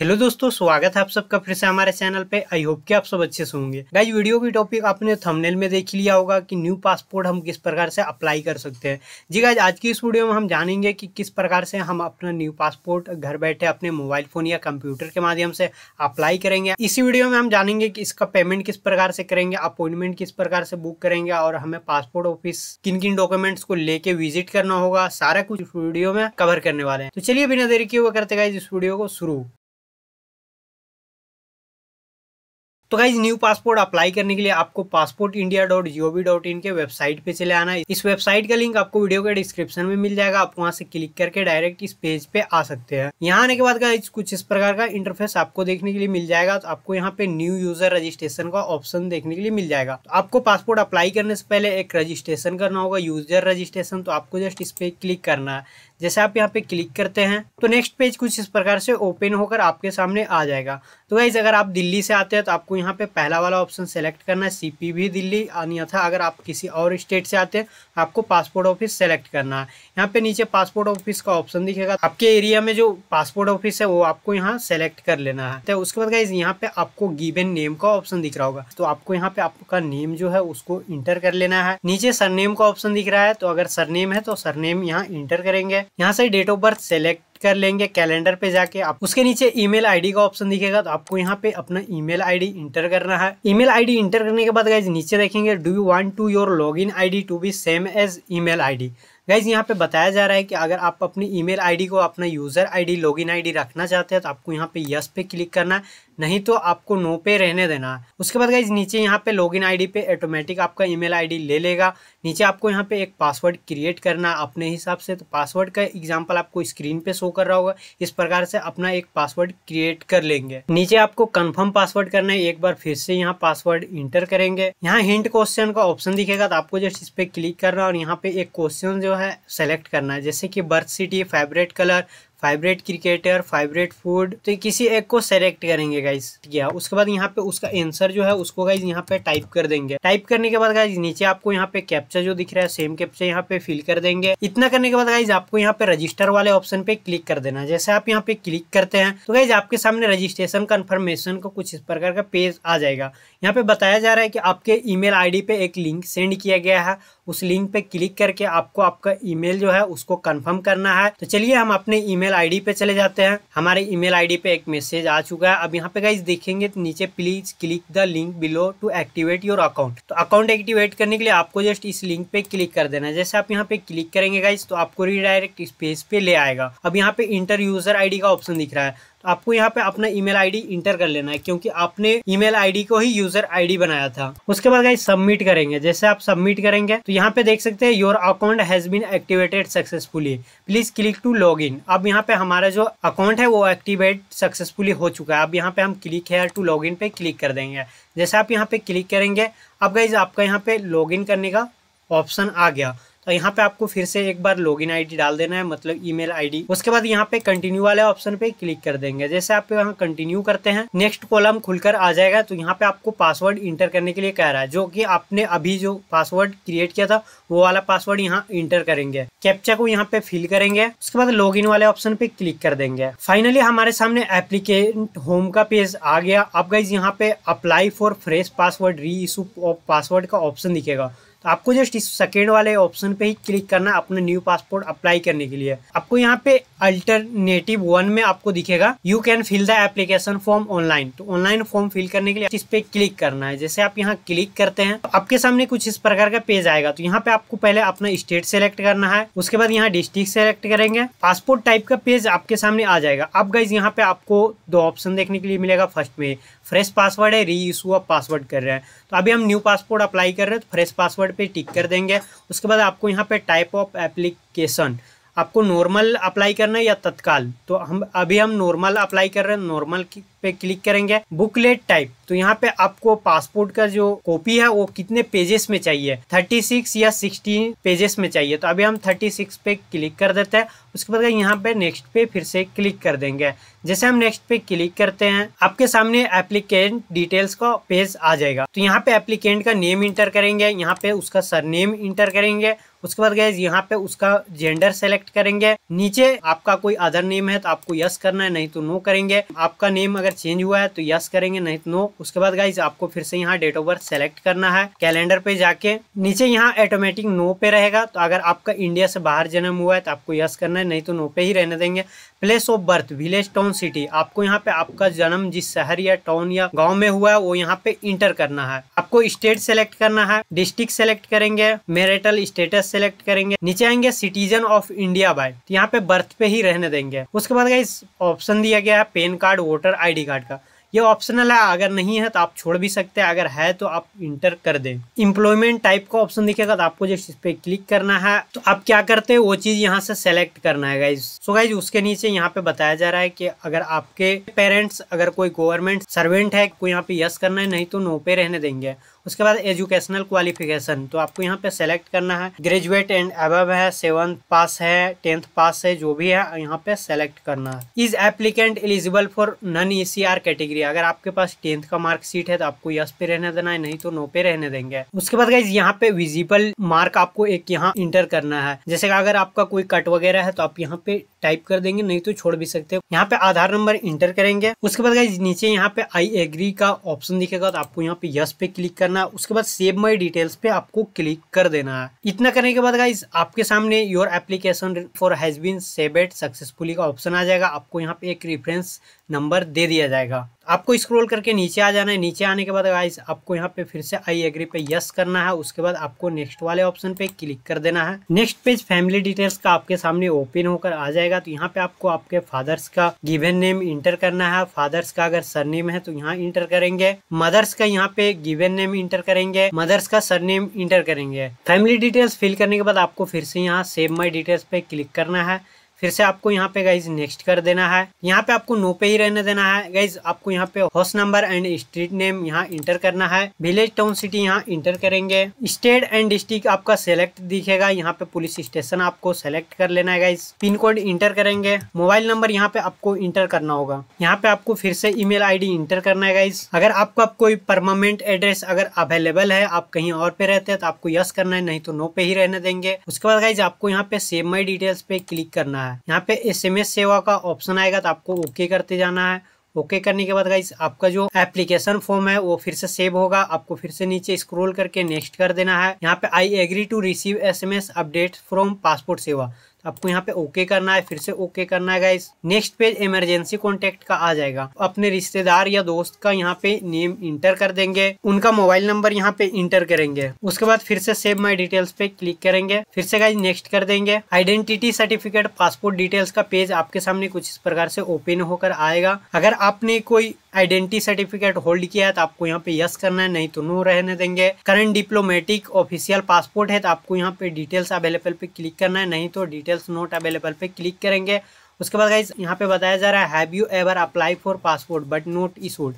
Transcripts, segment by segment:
hello दोस्तों स्वागत है आप सबका फिर से हमारे चैनल पे आई होप कि आप सब अच्छे से होंगे गाइज वीडियो की टॉपिक आपने थंबनेल में देख लिया होगा कि न्यू पासपोर्ट हम किस प्रकार से अप्लाई कर सकते हैं जी गाइज आज की इस वीडियो में हम जानेंगे कि किस प्रकार से हम अपना न्यू पासपोर्ट घर बैठे अपने मोबाइल फोन या कंप्यूटर के माध्यम से अप्लाई करेंगे इसी वीडियो में हम जानेंगे कि इसका पेमेंट किस प्रकार से करेंगे अपॉइंटमेंट किस प्रकार से बुक करेंगे और हमें पासपोर्ट ऑफिस किन किन डॉक्यूमेंट्स को लेके विजिट करना होगा सारा कुछ वीडियो में कवर करने वाले हैं तो चलिए बिना देरी किए करते गाइज इस वीडियो को शुरू तो गाइज न्यू पासपोर्ट अप्लाई करने के लिए आपको passport India dot G O V dot in के वेबसाइट पे चले आना है इस वेबसाइट का लिंक आपको वीडियो के डिस्क्रिप्शन में मिल जाएगा आप वहाँ से क्लिक करके डायरेक्ट इस पेज पे आ सकते हैं यहाँ आने के बाद गाइज कुछ इस प्रकार का इंटरफेस आपको देखने के लिए मिल जाएगा तो आपको यहाँ पे न्यू यूजर रजिस्ट्रेशन का ऑप्शन देखने के लिए मिल जाएगा तो आपको पासपोर्ट अप्लाई करने से पहले एक रजिस्ट्रेशन करना होगा यूजर रजिस्ट्रेशन तो आपको जस्ट इस पे क्लिक करना है जैसे आप यहाँ पे क्लिक करते हैं तो नेक्स्ट पेज कुछ इस प्रकार से ओपन होकर आपके सामने आ जाएगा तो गाइज अगर आप दिल्ली से आते हैं तो आपको यहाँ पे पहला वाला ऑप्शन सेलेक्ट करना है सीपी भी दिल्ली अन्यथा अगर आप किसी और स्टेट से आते हैं तो आपको पासपोर्ट ऑफिस सेलेक्ट करना है यहाँ पे नीचे पासपोर्ट ऑफिस का ऑप्शन दिखेगा आपके एरिया में जो पासपोर्ट ऑफिस है वो आपको यहाँ सेलेक्ट कर लेना है तो उसके बाद गाइज यहाँ पे आपको गिवन नेम का ऑप्शन दिख रहा होगा तो आपको यहाँ पे आपका नेम जो है उसको इंटर कर लेना है नीचे सरनेम का ऑप्शन दिख रहा है तो अगर सरनेम है तो सरनेम यहाँ इंटर करेंगे यहाँ से डेट ऑफ बर्थ सेलेक्ट कर लेंगे कैलेंडर पे जाके आप उसके नीचे ईमेल आईडी का ऑप्शन दिखेगा तो आपको यहाँ पे अपना ईमेल आईडी इंटर करना है ईमेल आईडी इंटर करने के बाद गाइज नीचे देखेंगे do you want to your login ID to be same as email ID guys यहाँ पे बताया जा रहा है कि अगर आप अपनी ईमेल आईडी को अपना यूज़र आईडी लॉगिन आईडी रखना चाहते हैं तो आपको यहाँ पे यस पे क्लिक करना है नहीं तो आपको नो पे रहने देना है उसके बाद गाइज नीचे यहाँ पे लॉगिन आईडी पे ऑटोमेटिक आपका ईमेल आईडी ले लेगा नीचे आपको यहाँ पे एक पासवर्ड क्रिएट करना अपने हिसाब से तो पासवर्ड का एग्जाम्पल आपको स्क्रीन पे शो कर रहा होगा इस प्रकार से अपना एक पासवर्ड क्रिएट कर लेंगे नीचे आपको कन्फर्म पासवर्ड करना है एक बार फिर से यहाँ पासवर्ड इंटर करेंगे यहाँ हिंट क्वेश्चन का ऑप्शन दिखेगा तो आपको जस्ट इस पे क्लिक करना और यहाँ पे एक क्वेश्चन जो है सेलेक्ट करना है जैसे की birth city favourite colour favourite cricketer favourite food तो किसी एक को सेलेक्ट करेंगे गाइज किया उसके बाद यहाँ पे उसका आंसर जो है उसको गाइज यहाँ पे टाइप कर देंगे टाइप करने के बाद गाइज नीचे आपको यहाँ पे कैप्चा जो दिख रहा है सेम कैप्चा यहाँ पे फिल कर देंगे इतना करने के बाद गाइज आपको यहाँ पे रजिस्टर वाले ऑप्शन पे क्लिक कर देना जैसे आप यहाँ पे क्लिक करते हैं तो गाइज आपके सामने रजिस्ट्रेशन कन्फर्मेशन को कुछ इस प्रकार का पेज आ जाएगा यहाँ पे बताया जा रहा है कि आपके ईमेल मेल पे एक लिंक सेंड किया गया है उस लिंक पे क्लिक करके आपको आपका ईमेल जो है उसको कंफर्म करना है तो चलिए हम अपने ईमेल आईडी पे चले जाते हैं हमारे ईमेल आईडी पे एक मैसेज आ चुका है अब यहाँ पे गाइज देखेंगे तो नीचे please click the link below to activate your account तो अकाउंट एक्टिवेट करने के लिए आपको जस्ट इस लिंक पे क्लिक कर देना है जैसे आप यहाँ पे क्लिक करेंगे गाइज तो आपको रिडायरेक्ट इस पेज पे ले आएगा अब यहाँ पे इंटर यूजर आई का ऑप्शन दिख रहा है आपको यहाँ पे अपना ईमेल आईडी इंटर कर लेना है क्योंकि आपने ईमेल आईडी को ही यूजर आईडी बनाया था उसके बाद गाइस सबमिट करेंगे जैसे आप सबमिट करेंगे तो यहाँ पे देख सकते हैं your account has been activated successfully please click to log in अब यहाँ पे हमारा जो अकाउंट है वो एक्टिवेट सक्सेसफुली हो चुका है अब यहाँ पे हम click here to log in पे क्लिक कर देंगे जैसे आप यहाँ पे क्लिक करेंगे अब गाइज आपका यहाँ पे लॉग इन करने का ऑप्शन आ गया तो यहाँ पे आपको फिर से एक बार लॉगिन आईडी डाल देना है मतलब ईमेल आईडी उसके बाद यहाँ पे कंटिन्यू वाले ऑप्शन पे क्लिक कर देंगे जैसे आप यहाँ कंटिन्यू करते हैं नेक्स्ट कॉलम खुलकर आ जाएगा तो यहाँ पे आपको पासवर्ड इंटर करने के लिए कह रहा है जो की आपने अभी जो पासवर्ड क्रिएट किया था वो वाला पासवर्ड यहाँ इंटर करेंगे कैप्चा को यहाँ पे फिल करेंगे उसके बाद लॉग वाले ऑप्शन पे क्लिक कर देंगे फाइनली हमारे सामने एप्लीकेट होम का पेज आ गया अब गाइज यहाँ पे apply for fresh passport reissue of passport का ऑप्शन दिखेगा तो आपको जस्ट इस सेकेंड वाले ऑप्शन पे ही क्लिक करना अपना न्यू पासपोर्ट अप्लाई करने के लिए आपको यहाँ पे अल्टरनेटिव वन में आपको दिखेगा you can fill the application form online तो ऑनलाइन फॉर्म फिल करने के लिए इस पे क्लिक करना है जैसे आप यहाँ क्लिक करते हैं तो आपके सामने कुछ इस प्रकार का पेज आएगा तो यहाँ पे आपको पहले अपना स्टेट सेलेक्ट करना है उसके बाद यहाँ डिस्ट्रिक्ट सेलेक्ट करेंगे पासपोर्ट टाइप का पेज आपके सामने आ जाएगा अब गाइज यहाँ पे आपको दो ऑप्शन देखने के लिए मिलेगा फर्स्ट में फ्रेश पासवर्ड है री इशू पासवर्ड कर रहे हैं तो अभी हम न्यू पासपोर्ट अप्लाई कर रहे हैं तो फ्रेश पासवर्ड पे टिक कर देंगे उसके बाद आपको यहाँ पे टाइप ऑफ एप्लीकेशन आपको नॉर्मल अप्लाई करना है या तत्काल तो हम अभी हम नॉर्मल अप्लाई कर रहे हैं नॉर्मल की पे क्लिक करेंगे बुकलेट टाइप तो यहाँ पे आपको पासपोर्ट का जो कॉपी है वो कितने पेजेस में चाहिए 36 या 16 पेजेस में चाहिए तो अभी हम 36 पे क्लिक कर देते हैं उसके बाद यहाँ पे नेक्स्ट पे फिर से क्लिक कर देंगे जैसे हम नेक्स्ट पे क्लिक करते हैं आपके सामने एप्लीकेंट डिटेल्स का पेज आ जाएगा तो यहाँ पे एप्लीकेंट का नेम इंटर करेंगे यहाँ पे उसका सरनेम इंटर करेंगे उसके बाद गए यहाँ पे उसका जेंडर सेलेक्ट करेंगे नीचे आपका कोई अदर नेम है तो आपको यस करना है नहीं तो नो करेंगे आपका नेम अगर चेंज हुआ है तो यस करेंगे नहीं तो नो उसके बाद गाइज आपको फिर से यहाँ डेट ऑफ बर्थ सेलेक्ट करना है कैलेंडर पे जाके नीचे यहाँ ऑटोमेटिक नो पे रहेगा तो अगर आपका इंडिया से बाहर जन्म हुआ है तो आपको यस करना है नहीं तो नो पे ही रहने देंगे place of birth village town city आपको यहाँ पे आपका जन्म जिस शहर या टाउन या गाँव में हुआ है वो यहाँ पे इंटर करना है आपको स्टेट सेलेक्ट करना है डिस्ट्रिक्ट सेलेक्ट करेंगे मेरेटल स्टेटस सेलेक्ट करेंगे नीचे आएंगे सिटीजन ऑफ इंडिया बाय यहाँ पे बर्थ पे ही रहने देंगे उसके बाद गाइज ऑप्शन दिया गया है PAN card voter I ID card का ये ऑप्शनल है अगर नहीं है तो आप छोड़ भी सकते हैं अगर है तो आप इंटर कर दें इम्प्लॉयमेंट टाइप का ऑप्शन दिखेगा तो आपको जस्ट इस पर क्लिक करना है तो आप क्या करते हैं वो चीज़ यहाँ से सेलेक्ट करना है गाइज सो गाइज उसके नीचे यहाँ पे बताया जा रहा है कि अगर आपके पेरेंट्स अगर कोई गवर्नमेंट सर्वेंट है कोई यहाँ पे यस करना है नहीं तो नो पे रहने देंगे उसके बाद एजुकेशनल क्वालिफिकेशन तो आपको यहाँ पे सेलेक्ट करना है ग्रेजुएट एंड अब है सेवन्थ पास है टेंथ पास है जो भी है यहाँ पे सेलेक्ट करना है is applicant eligible for non E category अगर आपके पास टेंथ का मार्कशीट है तो आपको यस पे रहने देना है नहीं तो नो पे रहने देंगे उसके बाद गाइज यहाँ पे विजिबल मार्क आपको एक यहाँ इंटर करना है जैसे अगर आपका कोई कट वगैरह है तो आप यहाँ पे टाइप कर देंगे नहीं तो छोड़ भी सकते यहाँ पे आधार नंबर इंटर करेंगे उसके बाद गाइज नीचे यहाँ पे आई एग्री का ऑप्शन दिखेगा तो आपको यहाँ पे यस पे क्लिक करना करना उसके बाद सेव माई डिटेल्स पे आपको क्लिक कर देना है इतना करने के बाद गाइज आपके सामने your application for has been successfully का ऑप्शन आ जाएगा आपको यहाँ पे एक रेफरेंस नंबर दे दिया जाएगा आपको स्क्रॉल करके नीचे आ जाना है नीचे आने के बाद गाइस आपको यहाँ पे फिर से आई एग्री पे यस करना है उसके बाद आपको नेक्स्ट वाले ऑप्शन पे क्लिक कर देना है नेक्स्ट पेज फैमिली डिटेल्स का आपके सामने ओपन होकर आ जाएगा तो यहाँ पे आपको आपके फादर्स का गिवन नेम इंटर करना है फादर्स का अगर सरनेम है तो यहाँ इंटर करेंगे मदर्स का यहाँ पे गिवेन नेम इंटर करेंगे मदर्स का सरनेम इंटर करेंगे फैमिली डिटेल्स फिल करने के बाद आपको फिर से यहाँ सेव माई डिटेल्स पे क्लिक करना है फिर से आपको यहाँ पे गाइज नेक्स्ट कर देना है यहाँ पे आपको नो पे ही रहने देना है गाइज आपको यहाँ पे house number and street name यहाँ इंटर करना है विलेज टाउन सिटी यहाँ इंटर करेंगे स्टेट एंड डिस्ट्रिक्ट आपका सेलेक्ट दिखेगा यहाँ पे पुलिस स्टेशन आपको सेलेक्ट कर लेना है गाइज पिन कोड इंटर करेंगे मोबाइल नंबर यहाँ पे आपको इंटर करना होगा यहाँ पे आपको फिर से ईमेल आईडी इंटर करना है गाइज अगर आपका कोई परमानेंट एड्रेस अगर अवेलेबल है आप कहीं और पे रहते हैं तो आपको यस करना है नहीं तो नो पे ही रहने देंगे उसके बाद गाइज आपको यहाँ पे सेव माई डिटेल्स पे क्लिक करना है है यहाँ पे एस सेवा का ऑप्शन आएगा तो आपको ओके करते जाना है ओके okay करने के बाद गाइस आपका जो एप्लीकेशन फॉर्म है वो फिर से सेव होगा आपको फिर से नीचे स्क्रॉल करके नेक्स्ट कर देना है यहाँ पे I agree to receive SMS update from passport Seva आपको यहाँ पे ओके करना है फिर से ओके करना है guys next page emergency contact का आ जाएगा अपने रिश्तेदार या दोस्त का यहाँ पे नेम इंटर कर देंगे उनका मोबाइल नंबर यहाँ पे इंटर करेंगे उसके बाद फिर से सेव माई डिटेल्स पे क्लिक करेंगे फिर से गाइज नेक्स्ट कर देंगे आइडेंटिटी सर्टिफिकेट पासपोर्ट डिटेल्स का पेज आपके सामने कुछ इस प्रकार से ओपन होकर आएगा अगर आपने कोई आइडेंटिटी सर्टिफिकेट होल्ड किया है तो आपको यहाँ पे यस करना है नहीं तो नो रहने देंगे करंट डिप्लोमेटिक ऑफिशियल पासपोर्ट है तो आपको यहाँ पे डिटेल्स अवेलेबल पे क्लिक करना है नहीं तो डिटेल डिटेल्स नोट अवेलेबल पे क्लिक करेंगे उसके बाद गाइज यहाँ पे बताया जा रहा have you ever apply for passport but not issued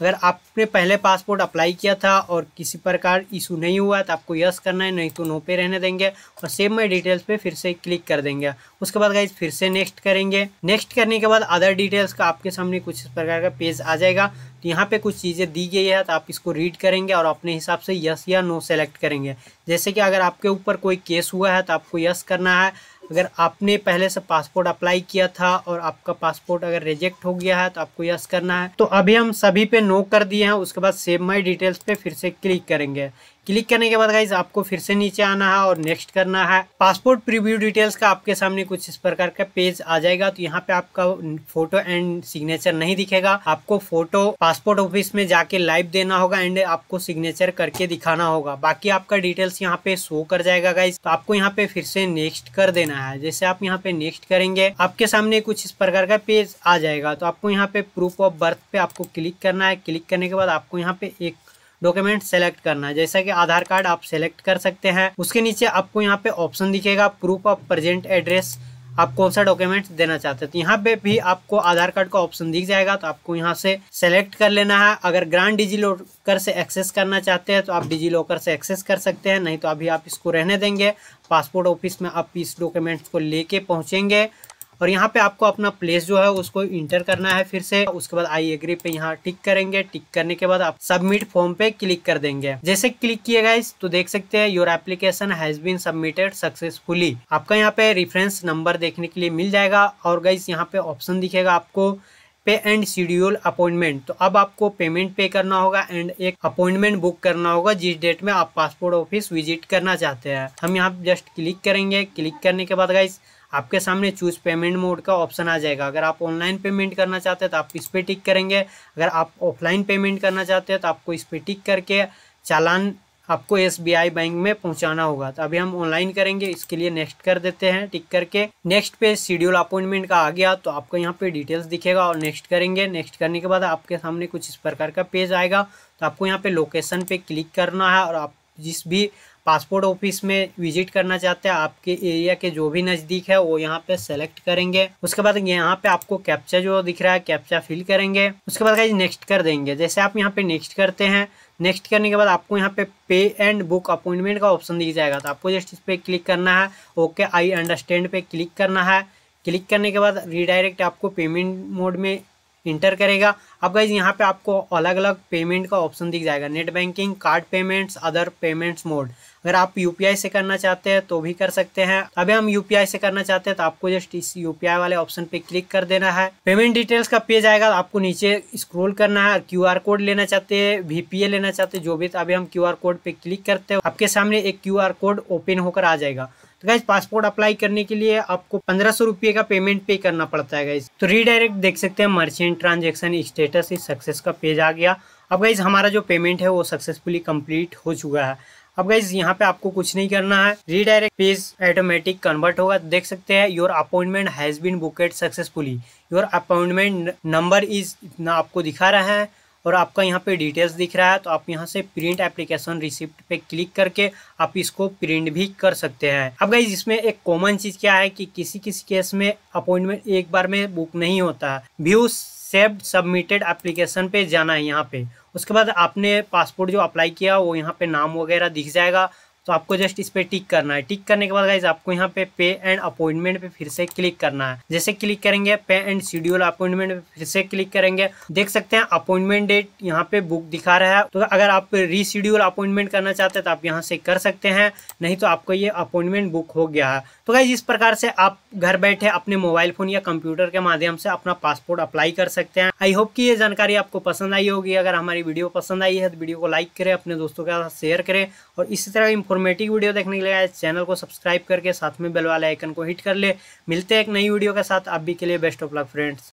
अगर आपने पहले पासपोर्ट अप्लाई किया था और किसी प्रकार इशू नहीं हुआ तो आपको यस करना है नहीं तो नो पे रहने देंगे और सेम माई डिटेल्स पे फिर से क्लिक कर देंगे उसके बाद गाइज फिर से नेक्स्ट करेंगे नेक्स्ट करने के बाद अदर डिटेल्स का आपके सामने कुछ इस प्रकार का पेज आ जाएगा तो यहाँ पे कुछ चीज़ें दी गई है तो आप इसको रीड करेंगे और अपने हिसाब से यस या नो सेलेक्ट करेंगे जैसे कि अगर आपके ऊपर कोई केस हुआ है तो आपको यस करना है अगर आपने पहले से पासपोर्ट अप्लाई किया था और आपका पासपोर्ट अगर रिजेक्ट हो गया है तो आपको यस करना है तो अभी हम सभी पे नो कर दिए हैं उसके बाद सेव माई डिटेल्स पे फिर से क्लिक करेंगे क्लिक करने के बाद गाइज आपको फिर से नीचे आना है और नेक्स्ट करना है पासपोर्ट प्रीव्यू डिटेल्स का आपके सामने कुछ इस प्रकार का पेज आ जाएगा तो यहाँ पे आपका फोटो एंड सिग्नेचर नहीं दिखेगा आपको फोटो पासपोर्ट ऑफिस में जाके लाइव देना होगा एंड आपको सिग्नेचर करके दिखाना होगा बाकी आपका डिटेल्स यहाँ पे शो कर जाएगा गाइज तो आपको यहाँ पे फिर से नेक्स्ट कर देना है जैसे आप यहाँ पे नेक्स्ट करेंगे आपके सामने कुछ इस प्रकार का पेज आ जाएगा तो आपको यहाँ पे प्रूफ ऑफ बर्थ पे आपको क्लिक करना है क्लिक करने के बाद आपको यहाँ पे एक डॉक्यूमेंट सेलेक्ट करना है जैसा कि आधार कार्ड आप सेलेक्ट कर सकते हैं उसके नीचे आपको यहाँ पे ऑप्शन दिखेगा प्रूफ ऑफ प्रेजेंट एड्रेस आप कौन सा डॉक्यूमेंट देना चाहते हैं तो यहाँ पे भी आपको आधार कार्ड का ऑप्शन दिख जाएगा तो आपको यहाँ से सेलेक्ट कर लेना है अगर ग्रांड डिजी लॉकर से एक्सेस करना चाहते हैं तो आप डिजी लॉकर से एक्सेस कर सकते हैं नहीं तो अभी आप इसको रहने देंगे पासपोर्ट ऑफिस में आप इस डॉक्यूमेंट्स को लेके पहुँचेंगे और यहाँ पे आपको अपना प्लेस जो है उसको इंटर करना है फिर से उसके बाद आई एग्री पे यहाँ टिक करेंगे टिक करने के बाद आप सबमिट फॉर्म पे क्लिक कर देंगे जैसे क्लिक किए गए तो देख सकते हैं your application has been submitted successfully आपका यहाँ पे रिफरेंस नंबर देखने के लिए मिल जाएगा और गाइस यहाँ पे ऑप्शन दिखेगा आपको पे एंड शेड्यूल अपॉइंटमेंट तो अब आपको पेमेंट पे करना होगा एंड एक अपॉइंटमेंट बुक करना होगा जिस डेट में आप पासपोर्ट ऑफिस विजिट करना चाहते हैं हम यहाँ जस्ट क्लिक करेंगे क्लिक करने के बाद गाइस आपके सामने चूज पेमेंट मोड का ऑप्शन आ जाएगा अगर आप ऑनलाइन पेमेंट करना चाहते हैं तो आप इस पर टिक करेंगे अगर आप ऑफलाइन पेमेंट करना चाहते हैं तो आपको इस पर टिक करके चालान आपको एस बैंक में पहुंचाना होगा तो अभी हम ऑनलाइन करेंगे इसके लिए नेक्स्ट कर देते हैं टिक करके नेक्स्ट पे शेड्यूल अपॉइंटमेंट का आ गया तो आपको यहाँ पे डिटेल्स दिखेगा और नेक्स्ट करेंगे नेक्स्ट करने के बाद आपके सामने कुछ इस प्रकार का पेज आएगा तो आपको यहाँ पे लोकेशन पे क्लिक करना है और आप जिस भी पासपोर्ट ऑफिस में विजिट करना चाहते हैं आपके एरिया के जो भी नज़दीक है वो यहाँ पे सेलेक्ट करेंगे उसके बाद यहाँ पे आपको कैप्चा जो दिख रहा है कैप्चा फिल करेंगे उसके बाद नेक्स्ट कर देंगे जैसे आप यहाँ पे नेक्स्ट करते हैं नेक्स्ट करने के बाद आपको यहाँ पे पे एंड बुक अपॉइंटमेंट का ऑप्शन दिख जाएगा तो आपको जस्ट इस पर क्लिक करना है ओके आई अंडरस्टैंड पे क्लिक करना है क्लिक करने के बाद रिडायरेक्ट आपको पेमेंट मोड में इंटर करेगा अब गाइज यहाँ पे आपको अलग अलग पेमेंट का ऑप्शन दिख जाएगा net banking card payments other payments mode अगर आप यूपीआई से करना चाहते हैं तो भी कर सकते हैं अभी हम यूपीआई से करना चाहते हैं तो आपको जस्ट इस यूपीआई वाले ऑप्शन पे क्लिक कर देना है पेमेंट डिटेल्स का पेज आएगा आपको नीचे स्क्रोल करना है क्यू कोड लेना चाहते हैं वीपीए लेना चाहते जो भी तो अभी हम क्यू कोड पे क्लिक करते हैं आपके सामने एक क्यू कोड ओपन होकर आ जाएगा तो गैस पासपोर्ट अप्लाई करने के लिए आपको पंद्रह सौ रुपये का पेमेंट पे करना पड़ता है गैस तो रीडायरेक्ट देख सकते हैं merchant transaction status is success का पेज आ गया अब गाइज हमारा जो पेमेंट है वो सक्सेसफुली कम्प्लीट हो चुका है अब गाइज यहाँ पे आपको कुछ नहीं करना है रीडायरेक्ट पेज ऑटोमेटिक कन्वर्ट होगा देख सकते हैं your appointment has been booked successfully your appointment number is इतना आपको दिखा रहा है और आपका यहाँ पे डिटेल्स दिख रहा है तो आप यहाँ से प्रिंट एप्लीकेशन रिसिप्ट पे क्लिक करके आप इसको प्रिंट भी कर सकते हैं अब गाइज इसमें एक कॉमन चीज़ क्या है कि किसी किसी केस में अपॉइंटमेंट एक बार में बुक नहीं होता व्यू सेव सबमिटेड एप्लीकेशन पे जाना है यहाँ पे उसके बाद आपने पासपोर्ट जो अप्लाई किया वो यहाँ पे नाम वगैरह दिख जाएगा तो आपको जस्ट इस पर टिक करना है टिक करने के बाद गाइज आपको यहाँ पे पे एंड अपॉइंटमेंट पे फिर से क्लिक करना है जैसे क्लिक करेंगे पे एंड शेड्यूल अपॉइंटमेंट पे फिर से क्लिक करेंगे देख सकते हैं अपॉइंटमेंट डेट यहाँ पे बुक दिखा रहा है तो अगर आप रीशेड्यूल अपॉइंटमेंट करना चाहते हैं तो आप यहाँ से कर सकते हैं नहीं तो आपको ये अपॉइंटमेंट बुक हो गया है तो गाइज इस प्रकार से आप घर बैठे अपने मोबाइल फोन या कंप्यूटर के माध्यम से अपना पासपोर्ट अप्लाई कर सकते हैं आई होप की ये जानकारी आपको पसंद आई होगी अगर हमारी वीडियो पसंद आई है तो वीडियो को लाइक करें अपने दोस्तों के साथ शेयर करें और इसी तरह इन्फॉर्मेटिव वीडियो देखने के लिए इस चैनल को सब्सक्राइब करके साथ में बेल वाले आइकन को हिट कर ले मिलते हैं एक नई वीडियो के साथ आप भी के लिए बेस्ट ऑफ लक फ्रेंड्स